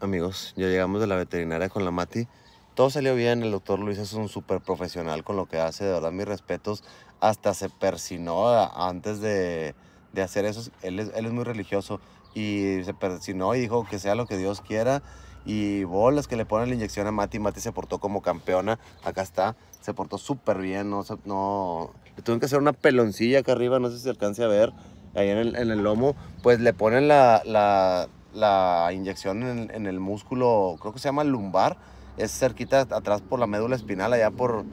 amigos, ya llegamos de la veterinaria con la Mati. Todo salió bien, el doctor Luis es un súper profesional con lo que hace, de verdad mis respetos. Hasta se persinó antes de, hacer eso, él es, él es, muy religioso y se persinó y dijo que sea lo que Dios quiera. Y bolas que le ponen la inyección a Mati, Mati se portó como campeona, acá está, se portó súper bien, no, no... Le tuvieron que hacer una peloncilla acá arriba, no sé si se alcance a ver, ahí en el, en el lomo, pues le ponen la, la la inyección en, el músculo, creo que se llama lumbar, es cerquita atrás por la médula espinal, allá por...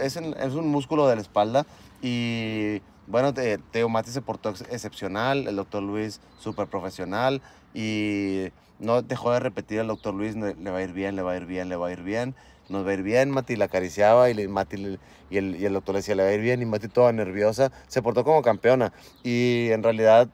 Es, un músculo de la espalda y bueno, Teo Mati se portó excepcional, el doctor Luis súper profesional y no dejó de repetir al doctor Luis, le, va a ir bien, le va a ir bien, le va a ir bien, nos va a ir bien, Mati la acariciaba y, y, el, y el doctor le decía, le va a ir bien y Mati toda nerviosa, se portó como campeona y en realidad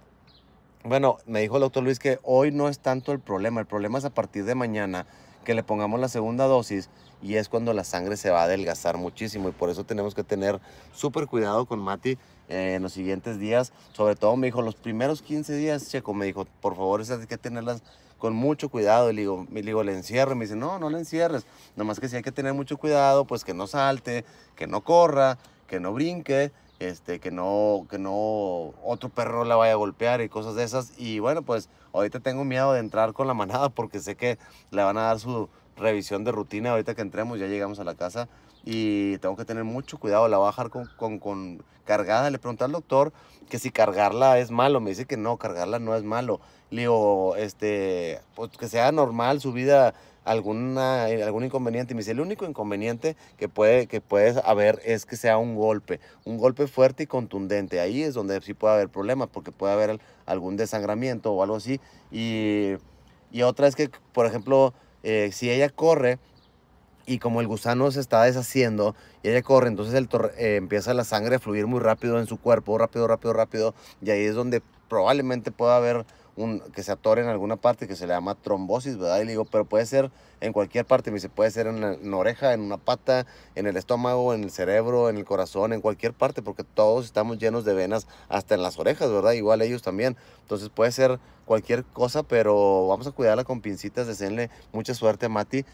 bueno, me dijo el doctor Luis que hoy no es tanto el problema, el problema es a partir de mañana que le pongamos la segunda dosis y es cuando la sangre se va a adelgazar muchísimo y por eso tenemos que tener súper cuidado con Mati eh, en los siguientes días. Sobre todo me dijo, los primeros 15 días, Checo, me dijo, por favor, esas hay que tenerlas con mucho cuidado. Y le digo, le encierro. me dice, no, no le encierres. Nomás que sí hay que tener mucho cuidado, pues que no salte, que no corra, que no brinque este, que no, que no otro perro la vaya a golpear y cosas de esas. Y bueno, pues ahorita tengo miedo de entrar con la manada porque sé que le van a dar su, revisión de rutina. Ahorita que entremos ya llegamos a la casa y tengo que tener mucho cuidado. La voy a con, con, cargada. Le pregunté al doctor que si cargarla es malo. Me dice que no, cargarla no es malo. Le digo, este, pues que sea normal su vida alguna, algún inconveniente. Y me dice, el único inconveniente que puede que puedes haber es que sea un golpe, un golpe fuerte y contundente. Ahí es donde sí puede haber problemas, porque puede haber algún desangramiento o algo así. Y, y otra es que, por ejemplo, eh, si ella corre y como el gusano se está deshaciendo y ella corre, entonces el eh, empieza la sangre a fluir muy rápido en su cuerpo, rápido, rápido, rápido, y ahí es donde probablemente pueda haber un, que se atore en alguna parte que se le llama trombosis, ¿verdad? Y le digo, pero puede ser en cualquier parte. Me dice, puede ser en una oreja, en una pata, en el estómago, en el cerebro, en el corazón, en cualquier parte, porque todos estamos llenos de venas hasta en las orejas, ¿verdad? Igual ellos también. Entonces puede ser cualquier cosa, pero vamos a cuidarla con pincitas. Deseenle mucha suerte, Mati.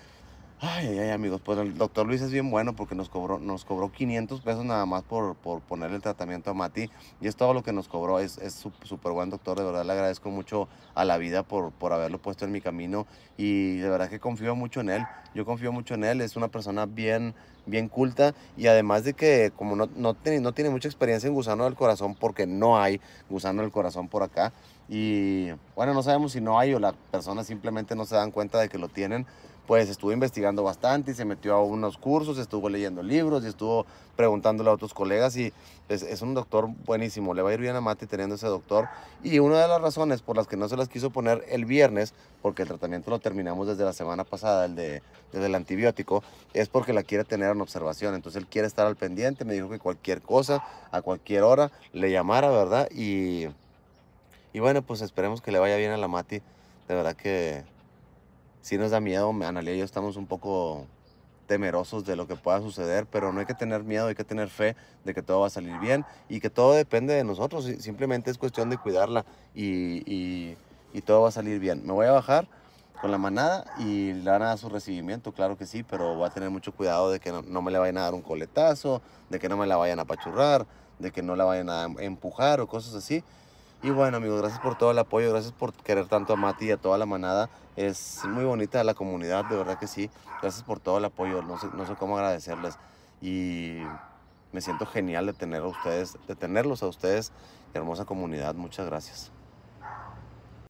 Ay, ay, amigos, pues el doctor Luis es bien bueno porque nos cobró, nos cobró 500 pesos nada más por, por ponerle el tratamiento a Mati. Y es todo lo que nos cobró. Es súper buen doctor. De verdad le agradezco mucho a la vida por, por haberlo puesto en mi camino. Y de verdad que confío mucho en él. Yo confío mucho en él. Es una persona bien, bien culta. Y además de que como no, no, tiene, no tiene mucha experiencia en gusano del corazón, porque no hay gusano del corazón por acá. Y bueno, no sabemos si no hay o las personas simplemente no se dan cuenta de que lo tienen pues estuvo investigando bastante y se metió a unos cursos, estuvo leyendo libros y estuvo preguntándole a otros colegas y es, un doctor buenísimo, le va a ir bien a Mati teniendo ese doctor y una de las razones por las que no se las quiso poner el viernes, porque el tratamiento lo terminamos desde la semana pasada, el de, desde antibiótico, es porque la quiere tener en observación, entonces él quiere estar al pendiente, me dijo que cualquier cosa, a cualquier hora, le llamara, ¿verdad? Y, y bueno, pues esperemos que le vaya bien a la Mati, de verdad que si nos da miedo. Analia y yo estamos un poco temerosos de lo que pueda suceder, pero no hay que tener miedo, hay que tener fe de que todo va a salir bien y que todo depende de nosotros, simplemente es cuestión de cuidarla y, todo va a salir bien. Me voy a bajar con la manada y la van a su recibimiento, claro que sí, pero voy a tener mucho cuidado de que no, me le vayan a dar un coletazo, de que no me la vayan a pachurrar, de que no la vayan a empujar o cosas así. Y bueno, amigos, gracias por todo el apoyo, gracias por querer tanto a Mati y a toda la manada. Es muy bonita la comunidad, de verdad que sí. Gracias por todo el apoyo, no sé, no sé cómo agradecerles. Y me siento genial de, tener a ustedes, de tenerlos a ustedes, hermosa comunidad. Muchas gracias.